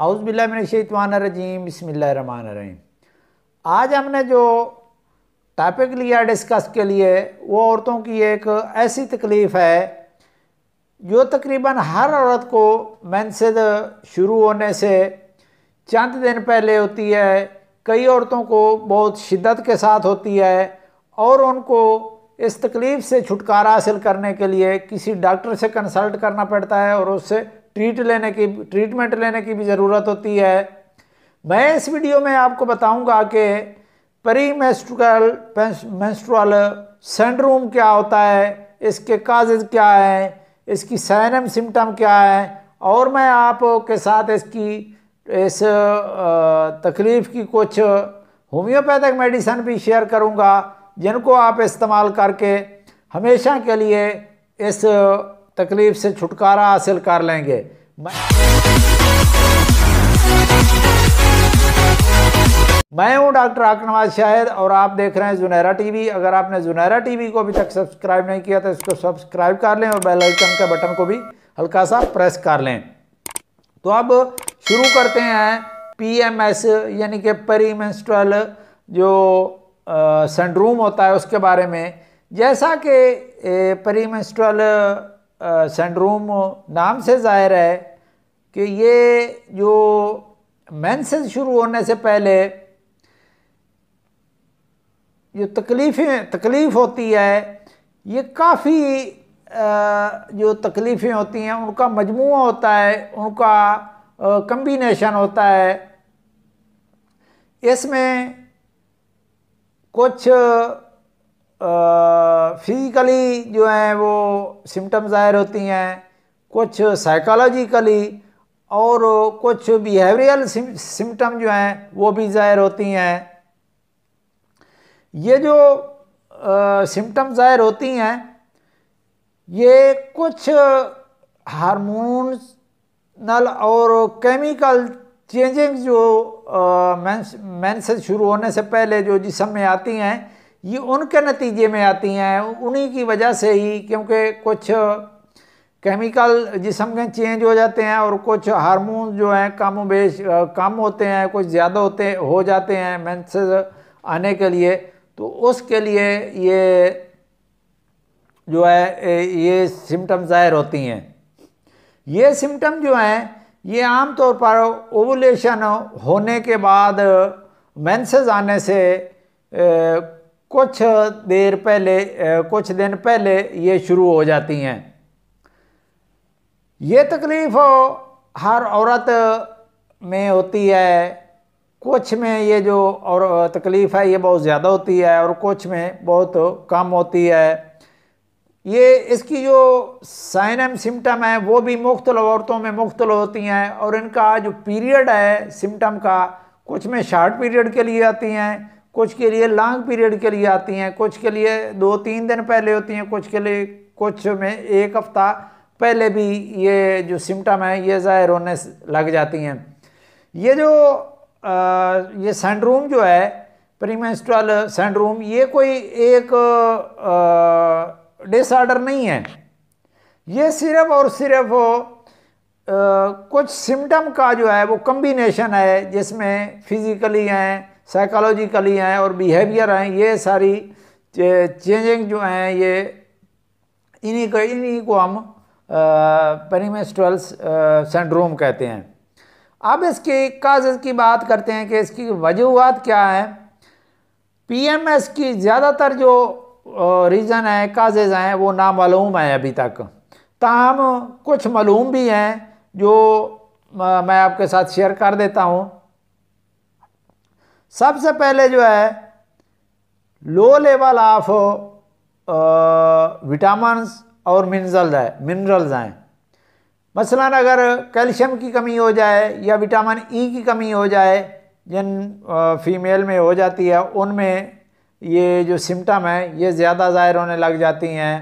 आउज़बिल्लाशतवानरजीम बसमीम आज हमने जो टॉपिक लिया डिस्कस के लिए वो औरतों की एक ऐसी तकलीफ़ है जो तकरीबन हर औरत को मैंसद शुरू होने से चंद दिन पहले होती है कई औरतों को बहुत शिद्दत के साथ होती है और उनको इस तकलीफ़ से छुटकारा हासिल करने के लिए किसी डॉक्टर से कंसल्ट करना पड़ता है और उससे ट्रीट लेने की ट्रीटमेंट लेने की भी ज़रूरत होती है मैं इस वीडियो में आपको बताऊंगा कि परी मेस्ट्रुअल मेस्ट्रुअल सेंड्रोम क्या होता है इसके काजेज क्या हैं इसकी सैनम सिम्टम क्या है और मैं आपके साथ इसकी इस तकलीफ़ की कुछ होम्योपैथिक मेडिसन भी शेयर करूंगा जिनको आप इस्तेमाल करके हमेशा के लिए इस तकलीफ से छुटकारा हासिल कर लेंगे मैं हूं डॉक्टर आकनवाज शाहिद और आप देख रहे हैं जुनैरा टीवी अगर आपने जुनैरा टीवी को अभी तक सब्सक्राइब नहीं किया तो इसको सब्सक्राइब कर लें और बेल आइकन के बटन को भी हल्का सा प्रेस कर लें तो अब शुरू करते हैं पीएमएस यानी कि पेरी मेंस्ट्रुअल जो सिंड्रोम होता है उसके बारे में जैसा कि पेरी मेंस्ट्रुअल सेंड्रोम नाम से ज़ाहिर है कि ये जो मैंसेस शुरू होने से पहले जो तकलीफ़ें तकलीफ़ होती है ये काफ़ी जो तकलीफ़ें होती हैं उनका मजमू होता है उनका कम्बिनेशन होता है इसमें कुछ फिज़िकली जो हैं वो सिम्टम ज़ाहिर होती हैं कुछ साइकोलॉजिकली और कुछ बिहेवियरल सिम्टम जो हैं वो भी ज़ाहिर होती हैं ये जो सिम्टम ज़ाहिर होती हैं ये कुछ हारमोनल और केमिकल चेंजिंग जो मैं मैंस शुरू होने से पहले जो जिसम में आती हैं ये उनके नतीजे में आती हैं उन्हीं की वजह से ही क्योंकि कुछ केमिकल जिसम के चेंज हो जाते हैं और कुछ हारमोन जो हैं कम बेश कम होते हैं कुछ ज़्यादा होते हो जाते हैं मैंसेज आने के लिए तो उसके लिए ये जो है ये सिम्टम ज़ाहिर होती हैं ये सिम्टम जो हैं ये आम तौर पर ओवुलेशन होने के बाद मैंसेज आने से कुछ देर पहले कुछ दिन पहले ये शुरू हो जाती हैं ये तकलीफ़ हर औरत में होती है कुछ में ये जो और तकलीफ़ है ये बहुत ज़्यादा होती है और कुछ में बहुत कम होती है ये इसकी जो साइन एम सिम्टम है वो भी मुख्तल औरतों में मुख्तल होती हैं और इनका जो पीरियड है सिम्टम का कुछ में शार्ट पीरियड के लिए आती हैं कुछ के लिए लॉन्ग पीरियड के लिए आती हैं कुछ के लिए दो तीन दिन पहले होती हैं कुछ के लिए कुछ में एक हफ़्ता पहले भी ये जो सिम्टम है ये ज़ाहिर होने लग जाती हैं ये जो आ, ये सेंड्रोम जो है प्रीमेंस्ट्रल सेंड्रोम ये कोई एक डिसऑर्डर नहीं है ये सिर्फ और सिर्फ आ, कुछ सिम्टम का जो है वो कम्बिनेशन है जिसमें फिज़िकली हैं साइकोलॉजिकली हैं और बिहेवियर हैं ये सारी चेंजिंग जो हैं ये इन्हीं को इन्हीं को हम पेरीमेस्ट्रल सिंड्रोम कहते हैं अब इसके काजेज़ की बात करते हैं कि इसकी वजूहत क्या है पीएमएस की ज़्यादातर जो रीज़न हैं काजेज़ हैं वो नामालूम हैं अभी तक ताहम कुछ मालूम भी हैं जो मैं आपके साथ शेयर कर देता हूँ सबसे पहले जो है लो लेवल ऑफ विटामस और मिनरल्स है मिनरल्स हैं मसला अगर कैल्शियम की कमी हो जाए या विटामिन ई e की कमी हो जाए जिन फीमेल में हो जाती है उनमें ये जो सिम्टम है ये ज़्यादा ज़ाहिर होने लग जाती हैं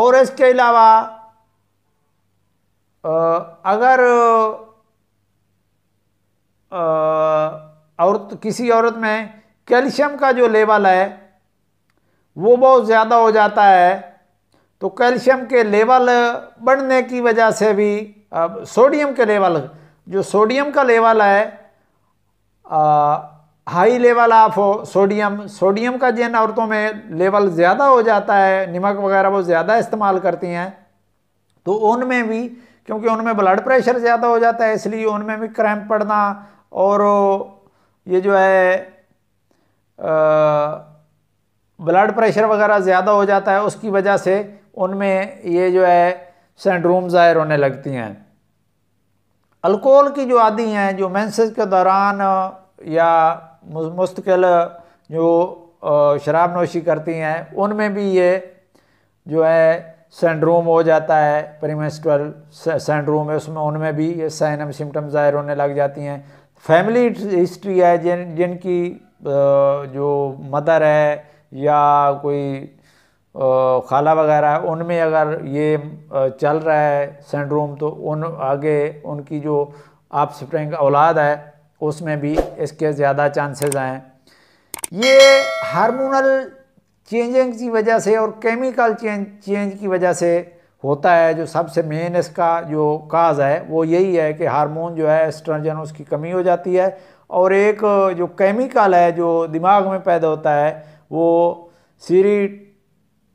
और इसके अलावा अगर औरत किसी औरत में कैल्शियम का जो लेवल है वो बहुत ज़्यादा हो जाता है तो कैल्शियम के लेवल बढ़ने की वजह से भी अब सोडियम के लेवल जो सोडियम का लेवल है आ, high level of sodium sodium का जिन औरतों में लेवल ज़्यादा हो जाता है नमक वगैरह वो ज़्यादा इस्तेमाल करती हैं तो उनमें भी क्योंकि उनमें ब्लड प्रेशर ज़्यादा हो जाता है इसलिए उनमें भी क्रैम्प पड़ना और ये जो है ब्लड प्रेशर वगैरह ज़्यादा हो जाता है उसकी वजह से उनमें ये जो है सेंड्रोम ज़ाहिर होने लगती हैं अल्कोहल की जो आदि हैं जो मैंसेज के दौरान या मुस्तकिल जो शराब नोशी करती हैं उनमें भी ये जो है सेंड्रोम हो जाता है प्रीमेस्ट्रल सेंड्रोम है उसमें उनमें भी ये साइनम सिम्टम ज़ाहिर होने लग जाती हैं फैमिली हिस्ट्री है जिन जिनकी जो मदर है या कोई खाला वगैरह है उनमें अगर ये चल रहा है सिंड्रोम तो उन आगे उनकी जो आप स्प्रिंग औलाद है उसमें भी इसके ज़्यादा चांसेस हैं ये हार्मोनल चेंजिंग की वजह से और केमिकल चेंज चेंज की वजह से होता है जो सबसे मेन इसका जो काज है वो यही है कि हार्मोन जो है एस्ट्रोजन उसकी कमी हो जाती है और एक जो केमिकल है जो दिमाग में पैदा होता है वो सीरी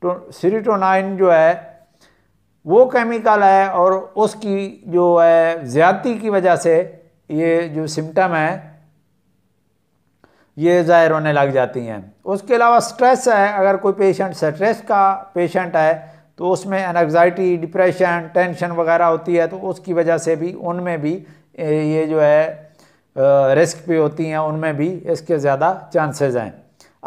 तो, सीरीटोनाइन जो है वो केमिकल है और उसकी जो है ज़्यादती की वजह से ये जो सिम्टम है ये ज़ाहिर होने लग जाती हैं उसके अलावा स्ट्रेस है अगर कोई पेशेंट स्ट्रेस का पेशेंट है तो उसमें एनग्जाइटी डिप्रेशन टेंशन वगैरह होती है तो उसकी वजह से भी उनमें भी ये जो है रिस्क भी होती हैं उनमें भी इसके ज़्यादा चांसेस हैं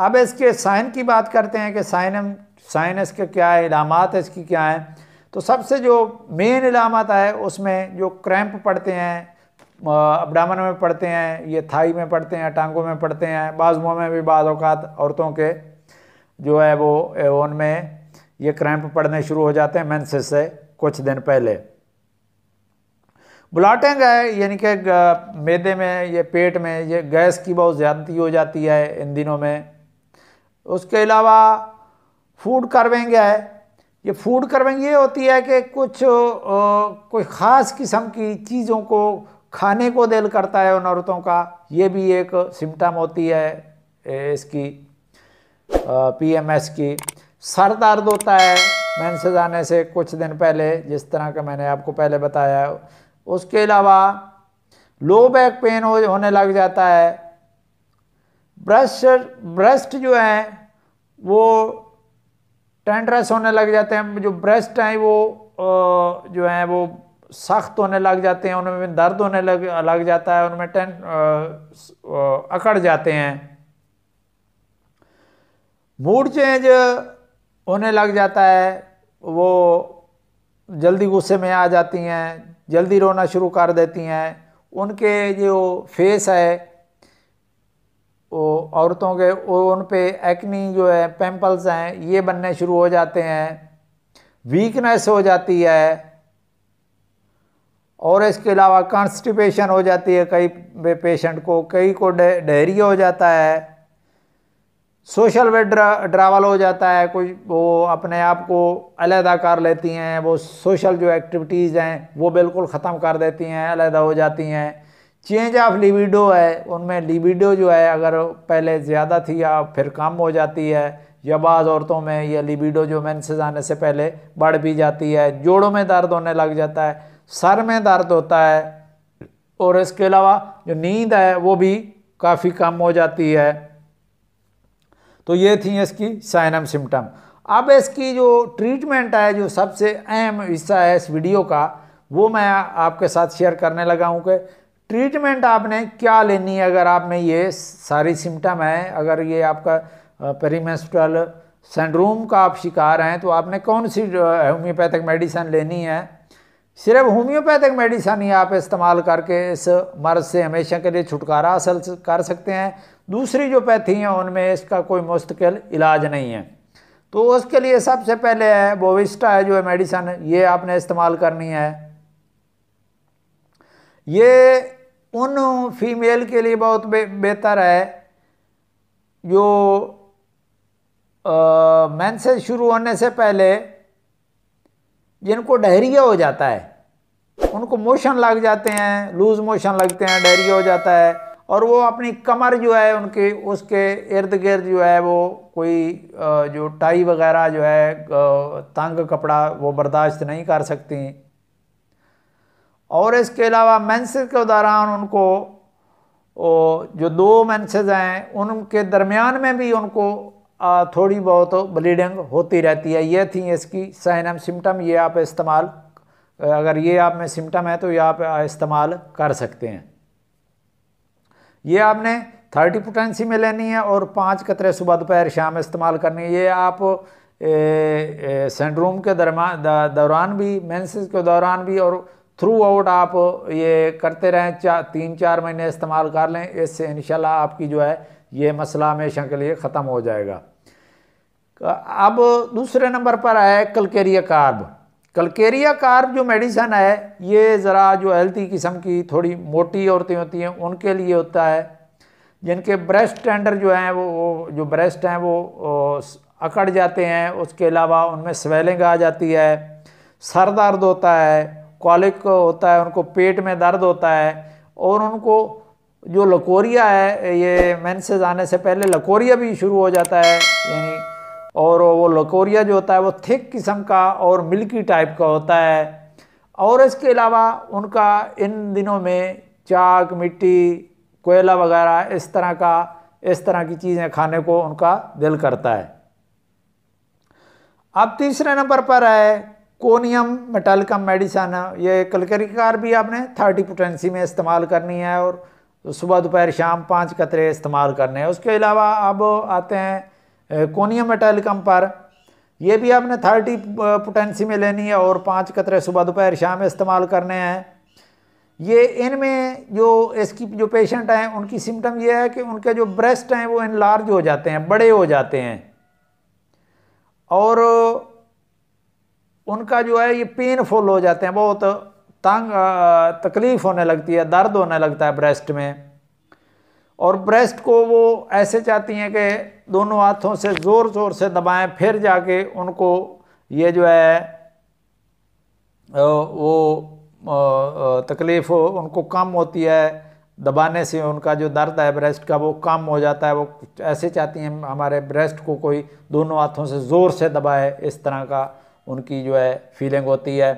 अब इसके साइन की बात करते हैं कि साइन साइन इसके क्या है इलामत इसकी क्या हैं तो सबसे जो मेन इलामत है उसमें जो क्रैम्प पड़ते हैं अबडामन में पड़ते हैं ये थाई में पड़ते हैं टांगों में पड़ते हैं बाजुओं में भी बाज़ात औरतों के जो है वो उनमें ये क्रैम्प पड़ने शुरू हो जाते हैं मेंसेस से कुछ दिन पहले ब्लाटिंग है यानी कि मैदे में ये पेट में ये गैस की बहुत ज़्यादती हो जाती है इन दिनों में उसके अलावा फूड कर्विंग है ये फूड कर्विंग ये होती है कि कुछ कोई ख़ास किस्म की चीज़ों को खाने को दिल करता है उन औरतों का ये भी एक सिम्टम होती है इसकी पीएमएस की सर दर्द होता है मेंसेस आने से कुछ दिन पहले जिस तरह का मैंने आपको पहले बताया उसके अलावा लो बैक पेन हो, होने लग जाता है ब्रश ब्रेस्ट जो है वो टेंड्रेस होने लग जाते हैं जो ब्रेस्ट हैं वो जो हैं वो सख्त होने लग जाते हैं उनमें दर्द होने लग लग जाता है उनमें टें अकड़ जाते हैं मूड चेंज होने लग जाता है वो जल्दी गुस्से में आ जाती हैं जल्दी रोना शुरू कर देती हैं उनके जो फेस है वो औरतों के उन पे एक्नी जो है पेम्पल्स हैं ये बनने शुरू हो जाते हैं वीकनेस हो जाती है और इसके अलावा कॉन्स्टिपेशन हो जाती है कई पेशेंट को कई को डहरिया हो जाता है सोशल वे ड्रा, ड्रावल हो जाता है कोई वो अपने आप को अलहदा कर लेती हैं वो सोशल जो एक्टिविटीज़ हैं वो बिल्कुल ख़त्म कर देती हैं अलहदा हो जाती हैं चेंज ऑफ लिबिडो है उनमें लिबिडो जो है अगर पहले ज़्यादा थी या फिर कम हो जाती है या बाज़ औरतों में या लिबिडो जो मैंसेज आने से पहले बढ़ भी जाती है जोड़ों में दर्द होने लग जाता है सर में दर्द होता है और इसके अलावा जो नींद है वो भी काफ़ी कम हो जाती है तो ये थी इसकी साइनम सिम्टम अब इसकी जो ट्रीटमेंट है जो सबसे अहम हिस्सा है इस वीडियो का वो मैं आपके साथ शेयर करने लगा हूँ कि ट्रीटमेंट आपने क्या लेनी है अगर आप में ये सारी सिम्टम है अगर ये आपका पेरीमेस्ट्रल सिंड्रोम का आप शिकार हैं तो आपने कौन सी होम्योपैथिक मेडिसन लेनी है सिर्फ होम्योपैथिक मेडिसन ही आप इस्तेमाल करके इस मर्ज से हमेशा के लिए छुटकारा हासिल कर सकते हैं दूसरी जो पैथी उनमें इसका कोई मुस्तकिल इलाज नहीं है तो उसके लिए सबसे पहले है बोविस्टा है जो है मेडिसन ये आपने इस्तेमाल करनी है ये उन फीमेल के लिए बहुत बेहतर है जो से शुरू होने से पहले जिनको डहरिया हो जाता है उनको मोशन लग जाते हैं लूज़ मोशन लगते हैं डहरिया हो जाता है और वो अपनी कमर जो है उनके उसके इर्द गिर्द जो है वो कोई जो टाई वगैरह जो है तंग कपड़ा वो बर्दाश्त नहीं कर सकती और इसके अलावा मैंसेज के दौरान उनको जो दो मैंसेज हैं उनके दरमियान में भी उनको थोड़ी बहुत ब्लीडिंग होती रहती है ये थी इसकी सहनम सिम्टम ये आप इस्तेमाल अगर ये आप में सिम्टम है तो ये आप इस्तेमाल कर सकते हैं ये आपने थर्टी पोटेंसी में लेनी है और पाँच कतरे सुबह दोपहर शाम इस्तेमाल करनी है ये आप सेंड्रोम के दरमान दौरान भी मेंसेस के दौरान भी और थ्रू आउट आप ये करते रहें चा तीन चार महीने इस्तेमाल कर लें इससे इन आपकी जो है ये मसला हमेशा के लिए ख़त्म हो जाएगा अब दूसरे नंबर पर आया कलकेरिया कार्ब कलकेरिया कार्ब जो मेडिसन है ये ज़रा जो हेल्थी किस्म की थोड़ी मोटी औरतें होती हैं उनके लिए होता है जिनके ब्रेस्ट टेंडर जो हैं वो, वो जो ब्रेस्ट हैं वो अकड़ जाते हैं उसके अलावा उनमें स्वेलिंग आ जाती है सर दर्द होता है कॉलिक होता है उनको पेट में दर्द होता है और उनको जो लकोरिया है ये मैंसेज आने से पहले लकोरिया भी शुरू हो जाता है यानी कोरिया जो होता है वो थिक किस्म का और मिल्की टाइप का होता है और इसके अलावा उनका इन दिनों में चाक मिट्टी कोयला वगैरह इस तरह का इस तरह की चीज़ें खाने को उनका दिल करता है अब तीसरे नंबर पर है कोनियम मेटालिकम मेडिसन ये कलकरीकार भी आपने थर्टी पोटेंसी में इस्तेमाल करनी है और सुबह दोपहर शाम पाँच कतरे इस्तेमाल करने हैं उसके अलावा अब आते हैं कोनियम मेटालिकम पर ये भी आपने थर्टी पोटेंसी में लेनी है और पाँच कतरे सुबह दोपहर शाम इस्तेमाल करने हैं ये इनमें जो इसकी जो पेशेंट हैं उनकी सिम्टम ये है कि उनके जो ब्रेस्ट हैं वो इनलार्ज हो जाते हैं बड़े हो जाते हैं और उनका जो है ये पेनफुल हो जाते हैं बहुत तंग तकलीफ़ होने लगती है दर्द होने लगता है ब्रेस्ट में और ब्रेस्ट को वो ऐसे चाहती हैं कि दोनों हाथों से ज़ोर ज़ोर से दबाएं फिर जाके उनको ये जो है वो तकलीफ़ उनको कम होती है दबाने से उनका जो दर्द है ब्रेस्ट का वो कम हो जाता है वो ऐसे चाहती हैं हमारे ब्रेस्ट को कोई दोनों हाथों से ज़ोर से दबाए इस तरह का उनकी जो है फीलिंग होती है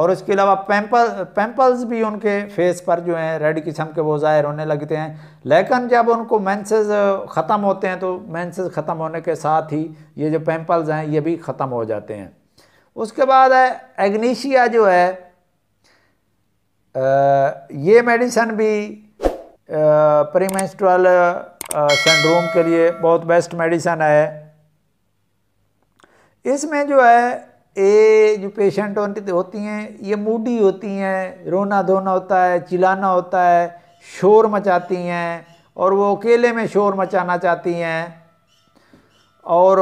और उसके अलावा पैम्पल पैम्पल्स भी उनके फेस पर जो हैं रेड किस्म के वो ज़ाहिर होने लगते हैं लेकिन जब उनको मैंसेज ख़त्म होते हैं तो मैंसेज ख़त्म होने के साथ ही ये जो पैम्पल्स हैं ये भी ख़त्म हो जाते हैं उसके बाद है एग्नीशिया जो है आ, ये मेडिसन भी प्रीमेंस्ट्रल सिंड्रोम के लिए बहुत बेस्ट मेडिसन है इसमें जो है ये जो पेशेंट होती हैं ये मूडी होती हैं रोना धोना होता है चिलाना होता है शोर मचाती हैं और वो अकेले में शोर मचाना चाहती हैं और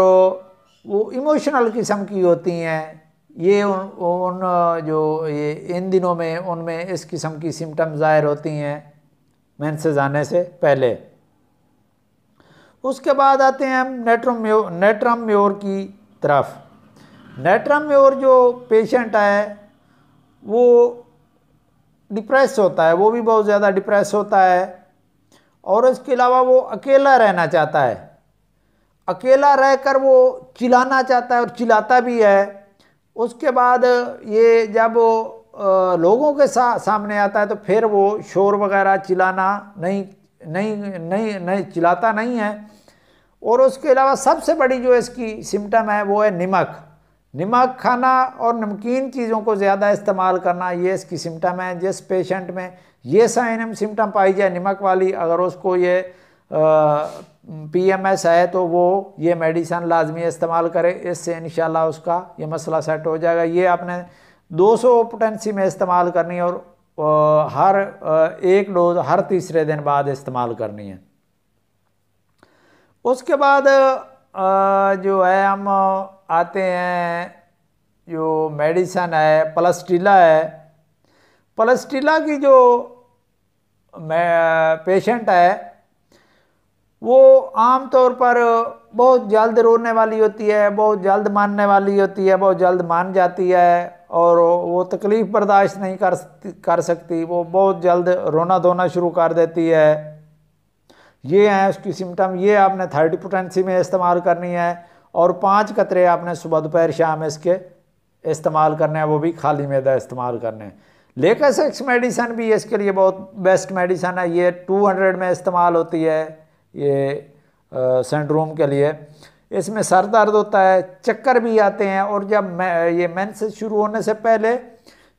वो इमोशनल किस्म की होती हैं ये उन, उन जो ये इन दिनों में उनमें इस किस्म की सिम्टम ज़ाहिर होती हैं मैंसेज आने से पहले उसके बाद आते हैं हम नेट्रम नेट्रम्योर की तरफ नेट्रम में और जो पेशेंट है वो डिप्रेस होता है वो भी बहुत ज़्यादा डिप्रेस होता है और इसके अलावा वो अकेला रहना चाहता है अकेला रहकर वो चिल्लाना चाहता है और चिल्लाता भी है उसके बाद ये जब वो लोगों के सा, सामने आता है तो फिर वो शोर वगैरह चिल्लाना नहीं नहीं नहीं नहीं चिल्लाता नहीं है और उसके अलावा सबसे बड़ी जो इसकी सिम्टम है वो है निमक नमक खाना और नमकीन चीज़ों को ज़्यादा इस्तेमाल करना ये इसकी सिम्टम है जिस पेशेंट में ये साइन एम सिम्टम पाई जाए नमक वाली अगर उसको ये पी एम एस है तो वो ये मेडिसन लाजमी इस्तेमाल करे इससे इन उसका ये मसला सेट हो जाएगा ये आपने 200 पोटेंसी में इस्तेमाल करनी है और हर एक डोज हर तीसरे दिन बाद इस्तेमाल करनी है उसके बाद जो है हम आते हैं जो मेडिसन है प्लस्टीला है प्लस्टीला की जो पेशेंट है वो आम तौर पर बहुत जल्द रोने वाली होती है बहुत जल्द मानने वाली होती है बहुत जल्द मान जाती है और वो तकलीफ़ बर्दाश्त नहीं कर कर सकती वो बहुत जल्द रोना धोना शुरू कर देती है ये हैं उसकी सिम्टम ये आपने थर्ड पोटेंसी में इस्तेमाल करनी है और पांच कतरे आपने सुबह दोपहर शाम इसके इस्तेमाल करने हैं वो भी खाली मैदा इस्तेमाल करने हैं लेकर सेक्स मेडिसन भी इसके लिए बहुत बेस्ट मेडिसन है ये 200 में इस्तेमाल होती है ये सेंड्रोम के लिए इसमें सर दर्द होता है चक्कर भी आते हैं और जब मैं ये मैं शुरू होने से पहले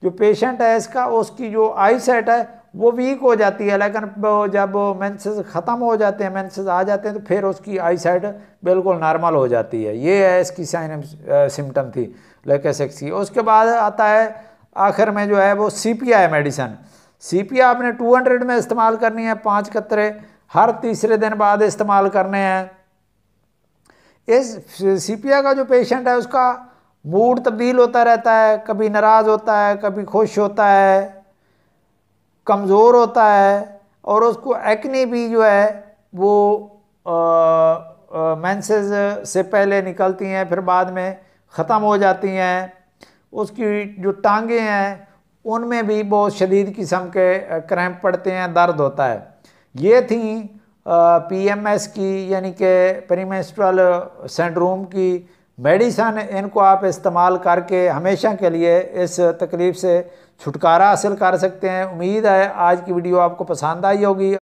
जो पेशेंट है इसका उसकी जो आई सेट है वो वीक हो जाती है लेकिन जब मेंसेस ख़त्म हो जाते हैं मेंसेस आ जाते हैं तो फिर उसकी आई साइड बिल्कुल नॉर्मल हो जाती है ये है इसकी साइन सिम्टम थी लेके सेक्स की उसके बाद आता है आखिर में जो है वो C P I medicine C P I आपने टू हंड्रेड में इस्तेमाल करनी है पाँच कतरे हर तीसरे दिन बाद इस्तेमाल करने हैं इस सी पी आई का जो पेशेंट है उसका मूड तब्दील होता रहता है कभी नाराज़ होता है कभी खुश होता है कमज़ोर होता है और उसको एक्ने भी जो है वो मैंसेज से पहले निकलती हैं फिर बाद में ख़त्म हो जाती हैं उसकी जो टांगे हैं उनमें भी बहुत शदीद किस्म के क्रैम्प पड़ते हैं दर्द होता है ये थी पीएमएस की यानी कि पेरीमेस्ट्रल सेंड्रोम की मेडिसन इनको आप इस्तेमाल करके हमेशा के लिए इस तकलीफ़ से छुटकारा हासिल कर सकते हैं उम्मीद है आज की वीडियो आपको पसंद आई होगी